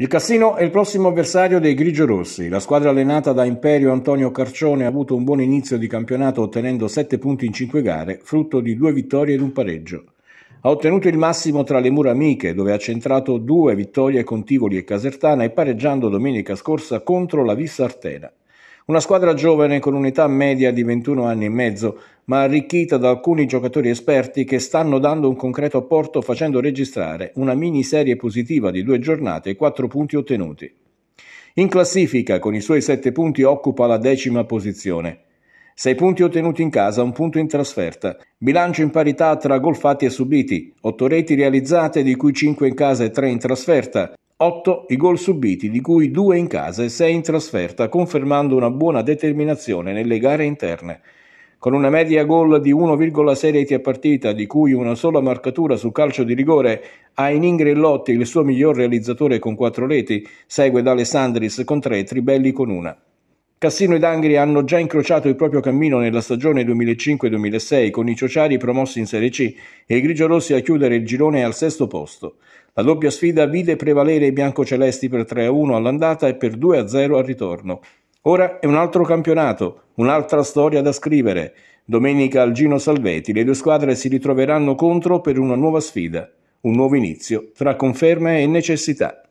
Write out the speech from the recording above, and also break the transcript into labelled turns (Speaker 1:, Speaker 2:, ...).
Speaker 1: Il Cassino è il prossimo avversario dei grigiorossi. La squadra allenata da Imperio Antonio Carcione ha avuto un buon inizio di campionato ottenendo 7 punti in 5 gare, frutto di due vittorie ed un pareggio. Ha ottenuto il massimo tra le mura amiche, dove ha centrato due vittorie con Tivoli e Casertana e pareggiando domenica scorsa contro la Vissartena. Una squadra giovane con un'età media di 21 anni e mezzo ma arricchita da alcuni giocatori esperti che stanno dando un concreto apporto facendo registrare una miniserie positiva di due giornate e quattro punti ottenuti. In classifica, con i suoi sette punti, occupa la decima posizione. Sei punti ottenuti in casa, un punto in trasferta. Bilancio in parità tra gol fatti e subiti. Otto reti realizzate, di cui cinque in casa e tre in trasferta. Otto i gol subiti, di cui due in casa e sei in trasferta, confermando una buona determinazione nelle gare interne con una media gol di 1,6 reti a partita, di cui una sola marcatura su calcio di rigore, ha in Ingrillotti il suo miglior realizzatore con 4 reti, segue da Alessandris con 3 Tribelli con 1. Cassino ed Angri hanno già incrociato il proprio cammino nella stagione 2005-2006 con i Ciociari promossi in Serie C e i Grigiorossi a chiudere il girone al sesto posto. La doppia sfida vide prevalere i biancocelesti per 3-1 all'andata e per 2-0 al ritorno. Ora è un altro campionato, un'altra storia da scrivere. Domenica al Gino Salvetti le due squadre si ritroveranno contro per una nuova sfida, un nuovo inizio tra conferme e necessità.